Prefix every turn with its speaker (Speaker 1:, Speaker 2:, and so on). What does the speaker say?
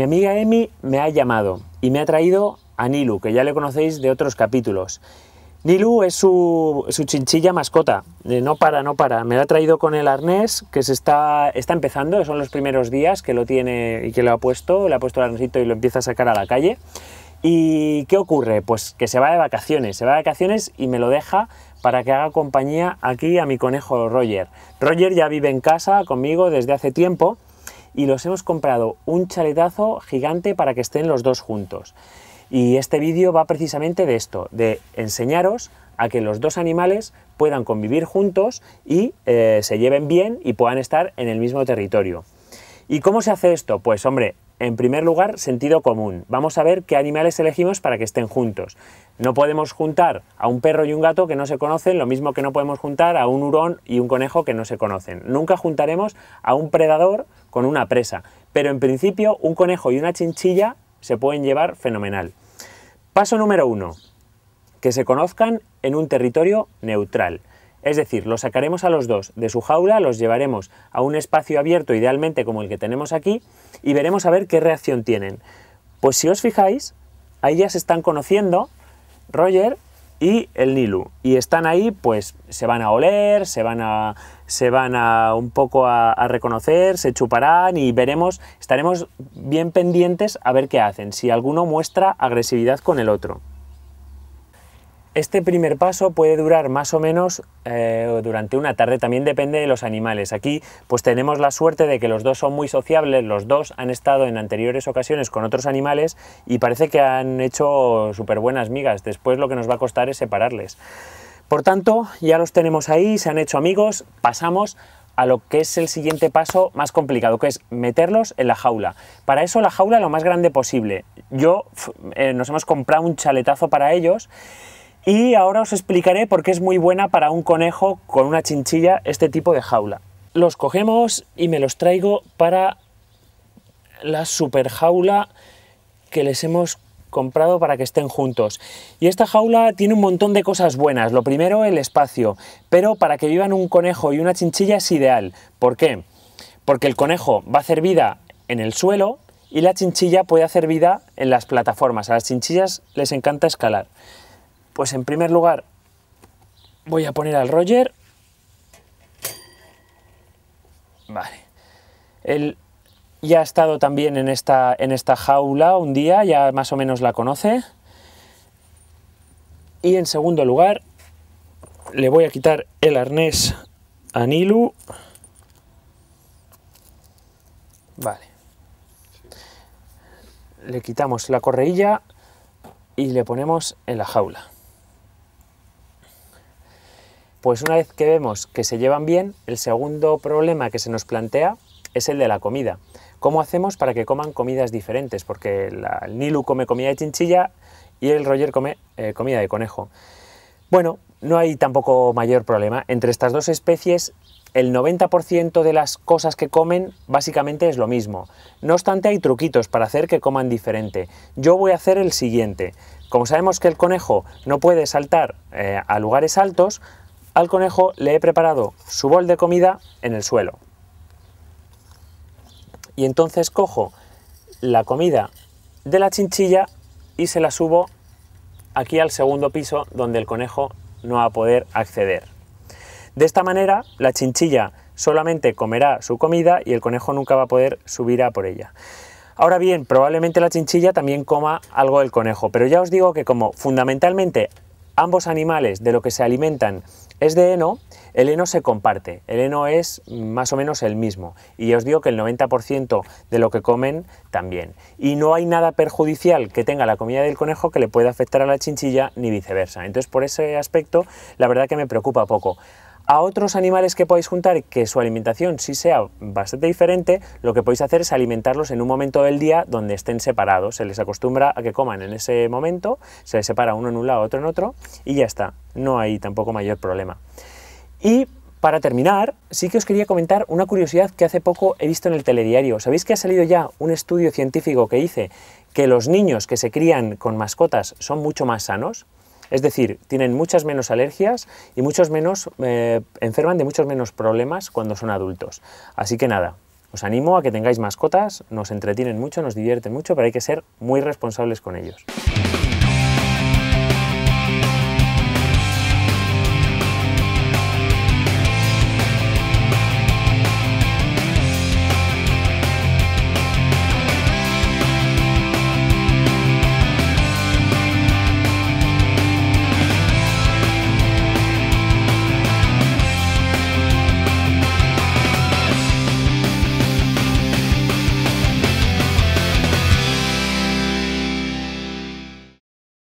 Speaker 1: Mi amiga Emi me ha llamado y me ha traído a Nilu, que ya le conocéis de otros capítulos. Nilu es su, chinchilla mascota, eh, no para, no para. Me la ha traído con el arnés, que se está, está empezando, son los primeros días que lo tiene y que lo ha puesto, le ha puesto el arnésito y lo empieza a sacar a la calle. ¿Y qué ocurre? Pues que se va de vacaciones, se va de vacaciones y me lo deja para que haga compañía aquí a mi conejo Roger. Roger ya vive en casa conmigo desde hace tiempo y los hemos comprado un chaletazo gigante para que estén los dos juntos. Y este vídeo va precisamente de esto, de enseñaros a que los dos animales puedan convivir juntos y eh, se lleven bien y puedan estar en el mismo territorio. ¿Y cómo se hace esto? Pues hombre, en primer lugar, sentido común. Vamos a ver qué animales elegimos para que estén juntos. No podemos juntar a un perro y un gato que no se conocen, lo mismo que no podemos juntar a un hurón y un conejo que no se conocen. Nunca juntaremos a un predador con una presa, pero en principio un conejo y una chinchilla se pueden llevar fenomenal. Paso número uno, que se conozcan en un territorio neutral. Es decir, los sacaremos a los dos de su jaula, los llevaremos a un espacio abierto, idealmente como el que tenemos aquí, y veremos a ver qué reacción tienen. Pues si os fijáis, ahí ya se están conociendo Roger y el Nilu. Y están ahí, pues se van a oler, se van a, se van un poco a, a reconocer, se chuparán y veremos, estaremos bien pendientes a ver qué hacen, si alguno muestra agresividad con el otro. Este primer paso puede durar más o menos eh, durante una tarde, también depende de los animales. Aquí pues tenemos la suerte de que los dos son muy sociables, los dos han estado en anteriores ocasiones con otros animales y parece que han hecho súper buenas migas, después lo que nos va a costar es separarles. Por tanto, ya los tenemos ahí, se han hecho amigos, pasamos a lo que es el siguiente paso más complicado, que es meterlos en la jaula. Para eso la jaula lo más grande posible. Yo eh, nos hemos comprado un chaletazo para ellos y ahora os explicaré por qué es muy buena para un conejo con una chinchilla este tipo de jaula. Los cogemos y me los traigo para la super jaula que les hemos comprado para que estén juntos. Y esta jaula tiene un montón de cosas buenas. Lo primero, el espacio. Pero para que vivan un conejo y una chinchilla es ideal. ¿Por qué? Porque el conejo va a hacer vida en el suelo y la chinchilla puede hacer vida en las plataformas. A las chinchillas les encanta escalar. Pues en primer lugar voy a poner al Roger. Vale. Él ya ha estado también en esta, en esta jaula un día, ya más o menos la conoce. Y en segundo lugar le voy a quitar el arnés a Nilu. Vale. Le quitamos la correilla y le ponemos en la jaula. Pues una vez que vemos que se llevan bien, el segundo problema que se nos plantea es el de la comida. ¿Cómo hacemos para que coman comidas diferentes? Porque el Nilu come comida de chinchilla y el Roger come eh, comida de conejo. Bueno, no hay tampoco mayor problema. Entre estas dos especies, el 90% de las cosas que comen básicamente es lo mismo. No obstante, hay truquitos para hacer que coman diferente. Yo voy a hacer el siguiente. Como sabemos que el conejo no puede saltar eh, a lugares altos, al conejo le he preparado su bol de comida en el suelo. Y entonces cojo la comida de la chinchilla y se la subo aquí al segundo piso donde el conejo no va a poder acceder. De esta manera la chinchilla solamente comerá su comida y el conejo nunca va a poder subir a por ella. Ahora bien, probablemente la chinchilla también coma algo del conejo, pero ya os digo que como fundamentalmente ambos animales de lo que se alimentan es de heno, el heno se comparte, el heno es más o menos el mismo y os digo que el 90% de lo que comen también. Y no hay nada perjudicial que tenga la comida del conejo que le pueda afectar a la chinchilla ni viceversa. Entonces por ese aspecto la verdad que me preocupa poco a otros animales que podáis juntar que su alimentación sí sea bastante diferente, lo que podéis hacer es alimentarlos en un momento del día donde estén separados. Se les acostumbra a que coman en ese momento, se les separa uno en un lado, otro en otro y ya está. No hay tampoco mayor problema. Y para terminar, sí que os quería comentar una curiosidad que hace poco he visto en el telediario. ¿Sabéis que ha salido ya un estudio científico que dice que los niños que se crían con mascotas son mucho más sanos? Es decir, tienen muchas menos alergias y muchos menos, eh, enferman de muchos menos problemas cuando son adultos. Así que nada, os animo a que tengáis mascotas, nos entretienen mucho, nos divierten mucho, pero hay que ser muy responsables con ellos.